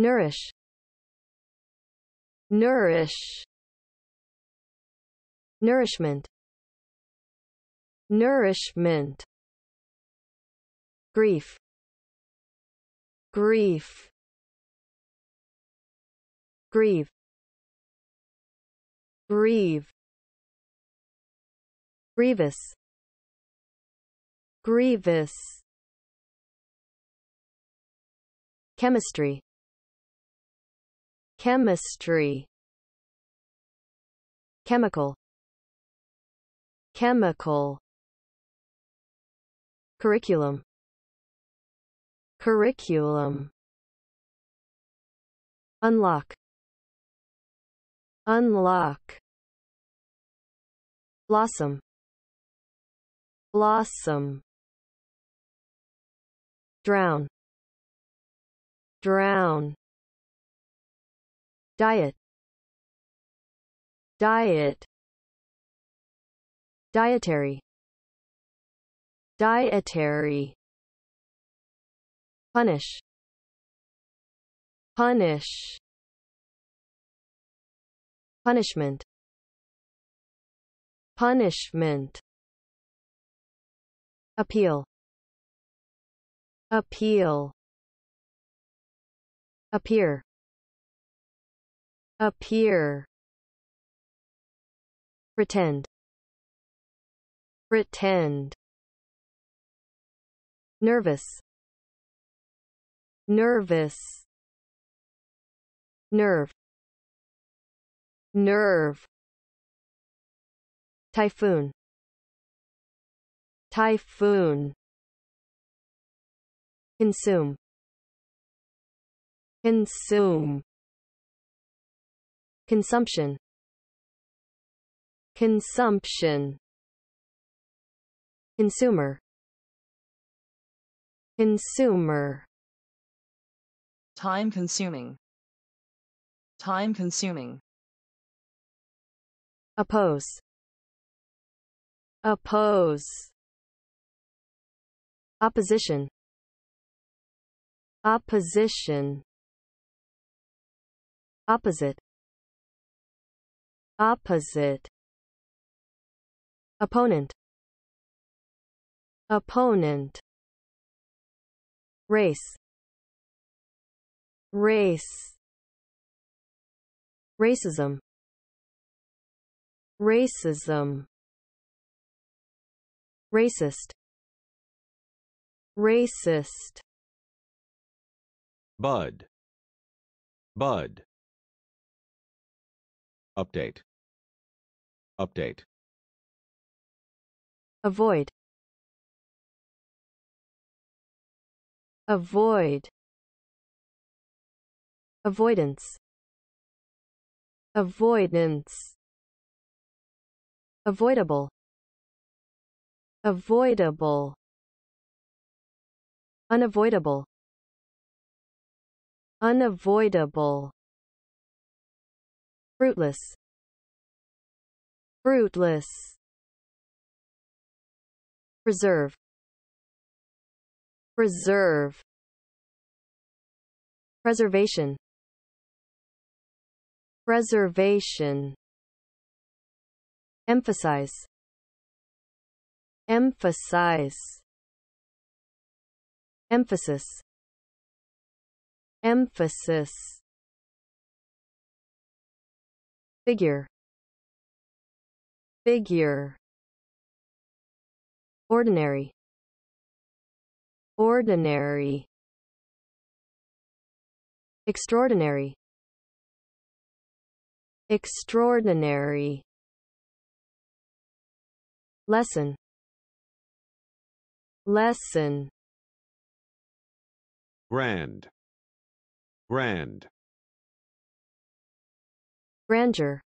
nourish nourish nourishment nourishment grief grief grieve grieve grievous grievous chemistry chemistry chemical chemical curriculum curriculum unlock unlock blossom blossom drown drown diet diet dietary dietary punish punish punishment punishment appeal appeal appear appear pretend pretend nervous nervous nerve nerve typhoon typhoon consume consume Consumption. Consumption. Consumer. Consumer. Time consuming. Time consuming. Oppose. Oppose. Opposition. Opposition. Opposite opposite opponent opponent race race racism racism racist racist bud bud update Update. Avoid. Avoid. Avoidance. Avoidance. Avoidable. Avoidable. Unavoidable. Unavoidable. Fruitless fruitless preserve preserve preservation preservation emphasize emphasize emphasis emphasis figure figure ordinary ordinary extraordinary extraordinary lesson lesson grand grand grandeur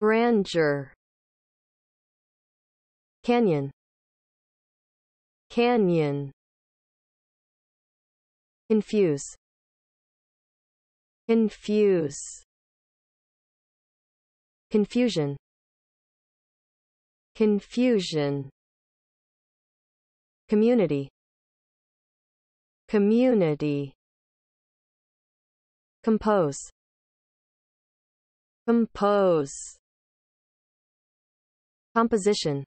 grandeur canyon canyon infuse infuse confusion confusion community community compose compose Composition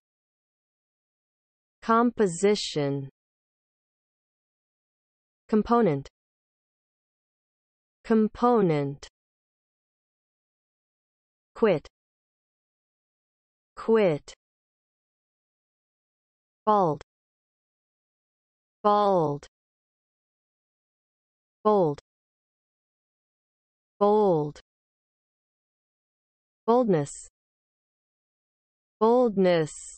Composition Component Component Quit Quit Bald Bald Bold Bold Boldness boldness